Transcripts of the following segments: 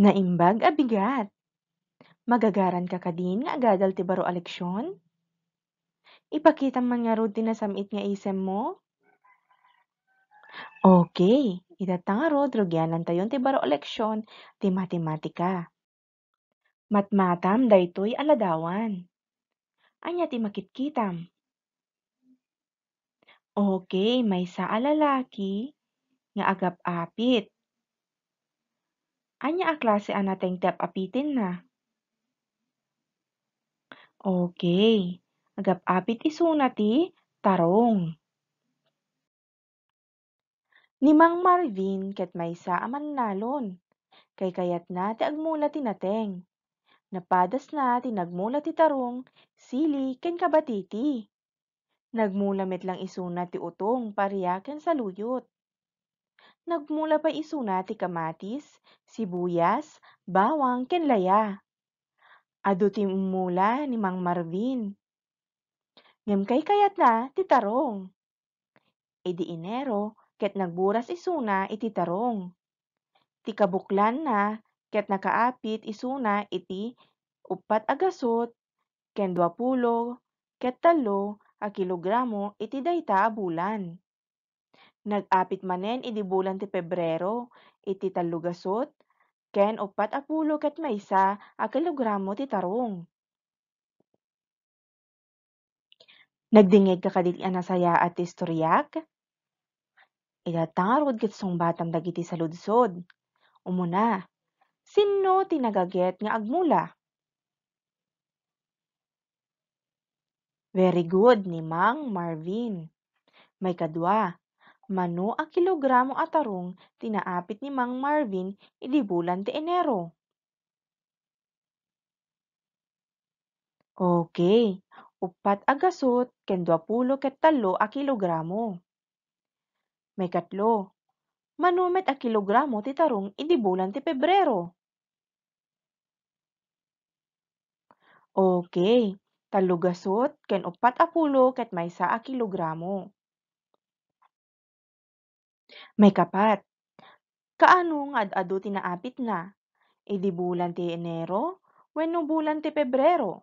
Naimbag a ah, bigat. Magagaran ka kadin nga agadal ti baro a leksyon? Ipakita man nga rod ti nasamit nga isem mo? Okay, idata nga rod, rogyanan tayon ti baro a leksyon ti matematika. Matmatam daytoy aladawan. Anya ti makitkitam. Okay, may sa alalaki nga agap-apit Anya aklase ang tap apitin na. Okay, agap apit isuna ti tarong. Ni Mang Marvin ket maysa a mannalon. Kay kayat na ti agmula ti nateng. Napadas na ti nagmula ti tarong, sili ken kabatiti. Nagmula met lang isuna ti utong pariya ken saluyot. Nagmula pa isuna ti kamatis, sibuyas, bawang, ken laya. Adu ti umula ni Mang Marvin. Ngem kay kayat na ti tarong. E di Enero, ket nagburas isuna iti tarong. Ti kabuklan na, ket nakaapit isuna iti upat agasot, ken duapulo, ket talo, a kilogramo iti dayta a bulan. Nag-apit manen iti bulan ti Pebrero iti tallugasot ken upat a ket maysa a kilogramo ti tarong. Nagdingeg kakaditi a nasayaa ti istoryak? Itatangaraw ket sungbatam dagiti sa ludsod. Umuna, sinno ti nagaget nga agmula? Very good ni Mang Marvin. May kadwa, Mano a kilogramo a tarong tinaapit ni Mang Marvin idibulan ti Enero. Okay, upat agasot ken duapulo ket talo a kilogramo. May katlo, manumit a kilogramo ti tarong idibulan ti Pebrero. Okay, talo gasot ken upat a ket maysa a kilogramo. May kapat. Kaano nga adu tinaapit na, idi eh, bulan ti Enero wenno bulan ti Pebrero.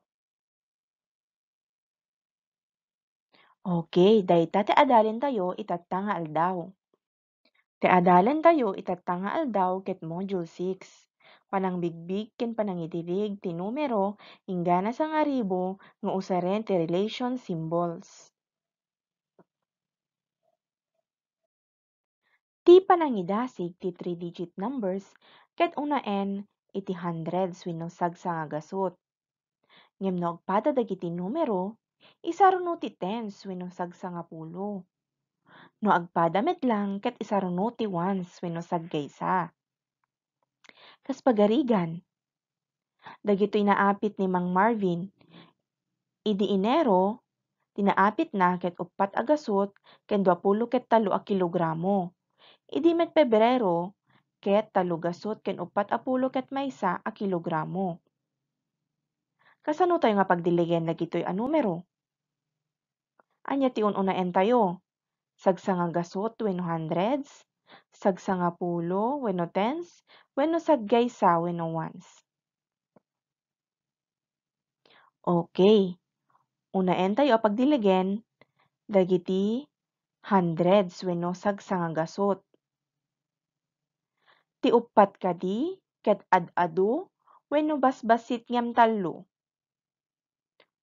Okay, dayta ti adalen tayo itatta aldaw. Ti adalen tayo itatta aldaw ket Module 6. Panang bigbig ken panang panangitilig ti numero ingana sang ribo, nga usaren ti relation symbols. Ti panangidasig ti 3-digit numbers ket unaen iti hundreds wenno sagsa nga Ngem no agpada dagiti numero, isarno ti tens wenno sagsa nga pulo. No agpadamit lang ket isarno ti ones wenno saggaysa. Kas pagarigan, dagitoy naapit ni Mang Marvin, idi Enero, tinaapit na ket upat agasot ken 20 ket 3 a kilogramo Idi met Pebrero, ket talugasot ken upat a ket maysa a kilogramo. Kasano tayo nga pagdiligen dagitoy a numero? Anya ti ununaen tayo. Sagsanga gasot wenno hundreds, Sagsanga pulo wenno tens, wenno saggay sa wenno ones. Okay. Unaen tayo a pagdiligen dagiti hundreds wenno sagsanga gasot. Ti upat kadi ket ad-adu wenno basbasit ngam tallo.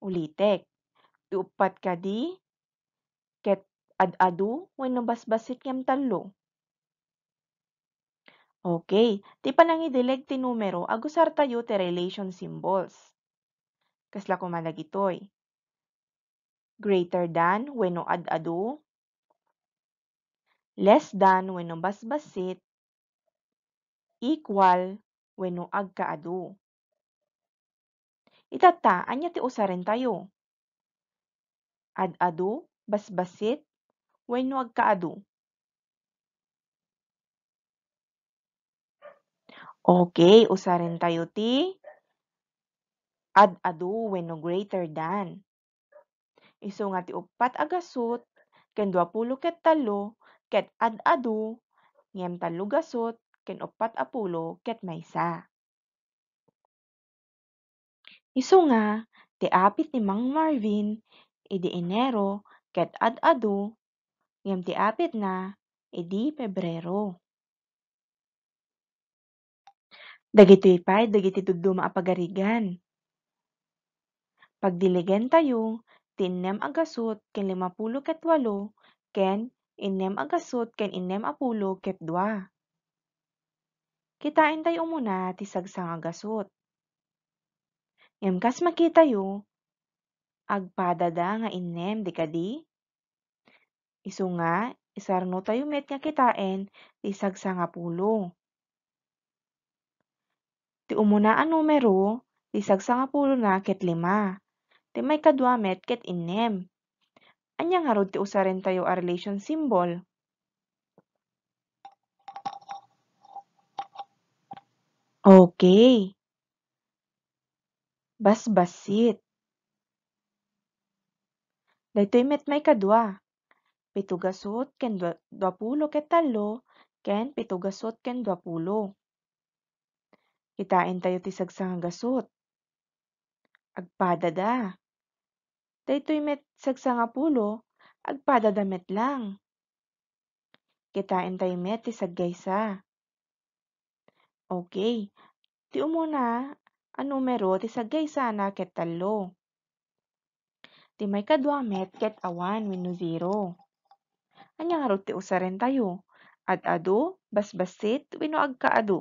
Ulitek, ti upat kadi ket ad-adu wenno basbasit ngam tallo. Okay, ti panangidileg ti numero agusar tayo ti relation symbols. Kasla dagitoy. Greater than wenno ad-adu, less than wenno basbasit, equal wenno agka adu. Itata, anya ti usaren tayo. Ad-adu, basbasit, wenno agkaadu. Okay, usaren tayo ti ad-adu wenno greater than. Isu nga ti upat agasot, ken duapulo ket talo, ket ad-adu, ngem talo gasot, ken upat a pulo ket maysa. isu nga ti apit ni Mang Marvin idi e Enero ket ad-adu ngem ti apit na idi e Pebrero. Dagiti pay dagiti tudduma a pagarigan. Pagdiligen tayo ti agasot ken limapulo ket walo ken innem e agasot ken innem apulo ket dua. Kitain tayo umuna, ti sagsang agasot. Ngem kas makita yo, agpadada nga inem di kadi? Isu nga, isarno tayo met nga kitain, ti sagsanga pulo. Ti umuna ang numero, ti sagsanga pulo na ket lima. Ti may kadwa met ket inem. Anya nga rod ti usaren tayo a relation symbol. Okay. Basbasit. Daytoy met metmay kadua, pitu ka ken dua 20 ket talo ken pitu ka ken 20. Kitain tayo ti sagsangan nga sud. Agpadada. Daytoy met sagsangapulo agpadada met lang. Kitain tayo met ti saggaysa. Okay. Ti umuna, a numero ti sagay sana ket tallo. Ti may met ket 1 wenno 0. Anya nga ti usaren tayo. Ad-ado, basbasit, wenno agkaado.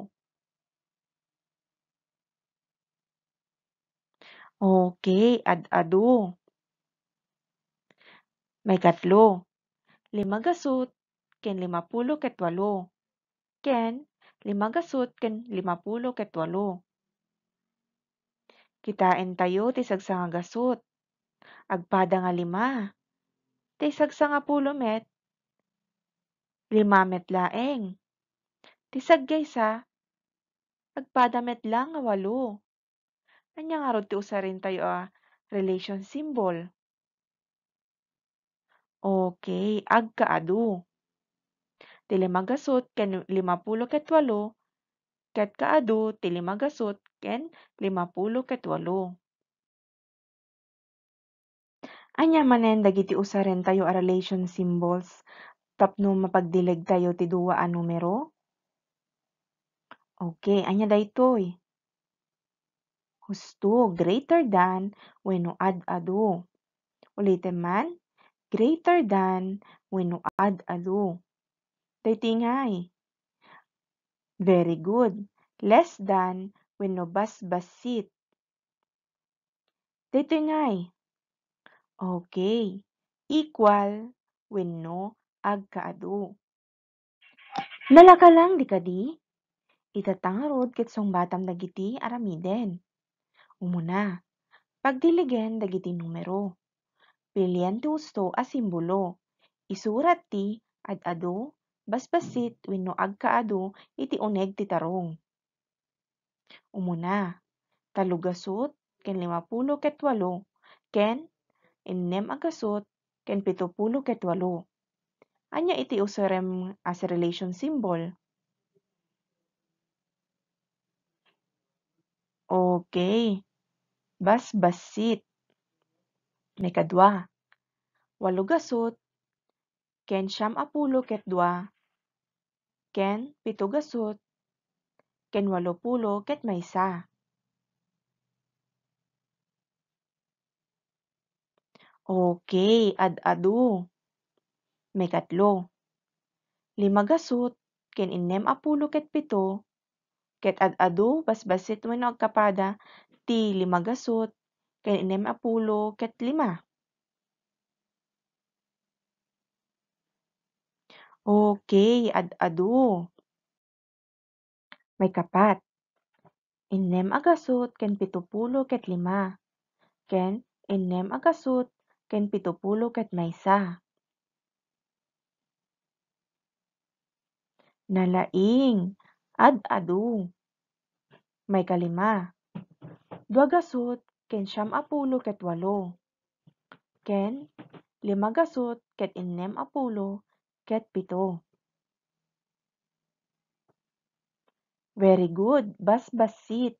Okay, ad-ado. May katlo. Lima ken limapulo ket walo. Ken, lima gasot ken limapulo ket walo. Kitain tayo ti sagsanga gasot. Agpada nga lima. Ti sagsanga nga pulo met. Lima met laeng. Ti saggaysa. Agpada met lang nga walo. Anya nga rod ti usa tayo a ah, relation symbol. Okay, agkaado ti magasot ken limapulo ket walo ket kaadu ti limagasot ken 50 ket walo. Anya manen dagiti usaren tayo a relation symbols tapno mapagdileg tayo ti duwa a numero? Okay, anya daytoy. Husto greater than wenno add adu Ulitin man, greater than wenno add adu Taingay. Very good. Less than wenno basbasit. Tatingay. Okay. Equal wenno agkaado. Nalaka lang di kadi. Itatangarod ket song batam dagiti aramiden. Umuna, pagdiligen dagiti numero. Pilian ti usto a simbolo. Isurat ti adado Basbasit wenno agkaado iti uneg ti tarong. Umuna, talugasot ken limapulo ket walo ken ennem agkasot ken pitupulo ket walo. Anya iti userem as a relation symbol. Okay. Basbasit. May kadwa. Walugasot ken siyam apulo ket dua, ken pito gasot, ken walopulo ket maysa. Okay, ad-adu. May katlo. Lima gasut, ken inem apulo ket pito, ket ad-adu basbasit wenno agkapada ti lima gasut, ken inem apulo ket lima. Okay, ad-adu. May kapat. Enem a ken pitupulo ket lima, ken enem a ken pitupulo ket maysa. Nalaing, ad-adu. May kalima. Dua gasut ken siyam a ket walo, ken lima gasut ket enem a pulo Ika't-pito. Very good, basbasit.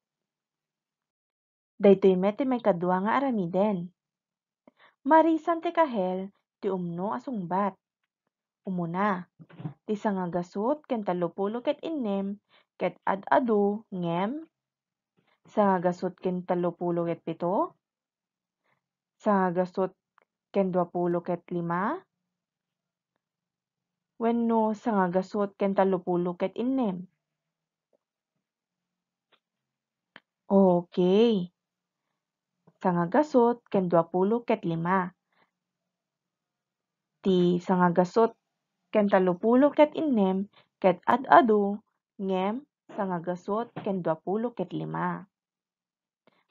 Daytoy mete may kadua nga aramiden. Marisan ti kahel ti umno a sungbat. Umuna, ti nga gasot ken talupulo ket innem ket ad-adu ngem. Sa nga gasot ken talupulo ket pito. Sa nga gasot ken duapulo ket lima wenno sangagasot ken talupulo ket innem. Okay. Sangagasot ken duapulo ket lima. Ti sangagasot ken talupulo ket innem ket adado ngem sangagasot ken duapulo ket lima.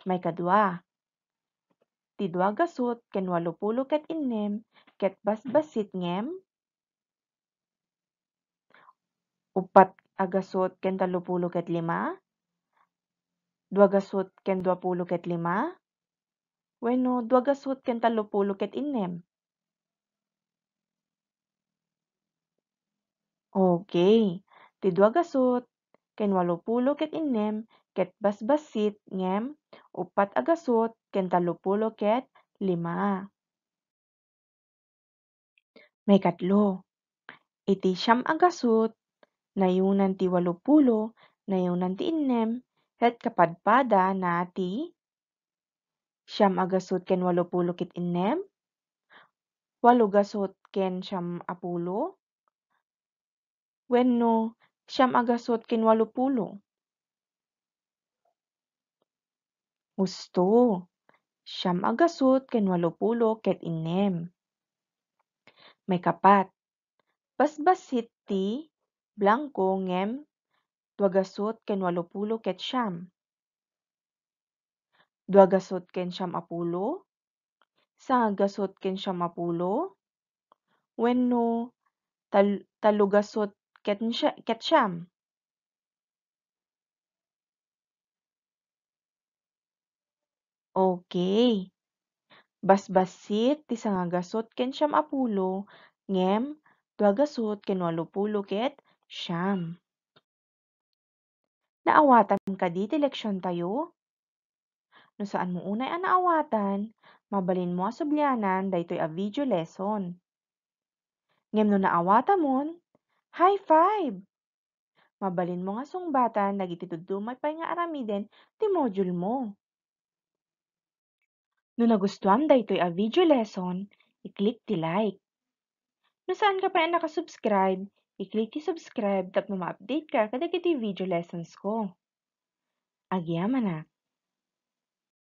May kadua. Ti gasot ken walupulo ket innem ket basbasit ngem upat agasot ken talupulo ket lima, dua gasot ken duapulo ket lima, wenno dua gasot ken talupulo ket innem. Okay, ti dua gasot ken walupulo ket innem ket basbasit ngem upat agasot ken talupulo ket lima. May katlo, iti siyam agasot nayunan ti waluppulo, nayunan ti innem, ket kapadpada na ti siyam agasut ken waluppulo ket innem, walo gasut ken siyam apulo, wenno siyam agasut ken waluppulo. Husto, siyam agasut ken waluppulo ket innem. May kapat, basbasit ti Blanco ngem duagasot ken walupulo ket siyam, Duagasot ken siyamapulo, sangagasut ken apulo, wenno tal talugasot ket, ket siyam. Okay. Basbasit ti sangagasot ken apulo, ngem duagasot ken walupulo ket Siyam. Naawatan ka dit leksyon tayo? No saan mo unay ang naawatan, mabalin mo asubyanan daytoy a video lesson. Ngem no naawatan mon, high five! Mabalin mo nga sungbatan, nagititudumay pay nga aramiden, ti module mo. No nagustuhan daytoy a video lesson, i-click ti like. No saan ka pa nakasubscribe, I-click yung subscribe tap na ma-update ka kada kiti video lessons ko. Agyaman na! Ah.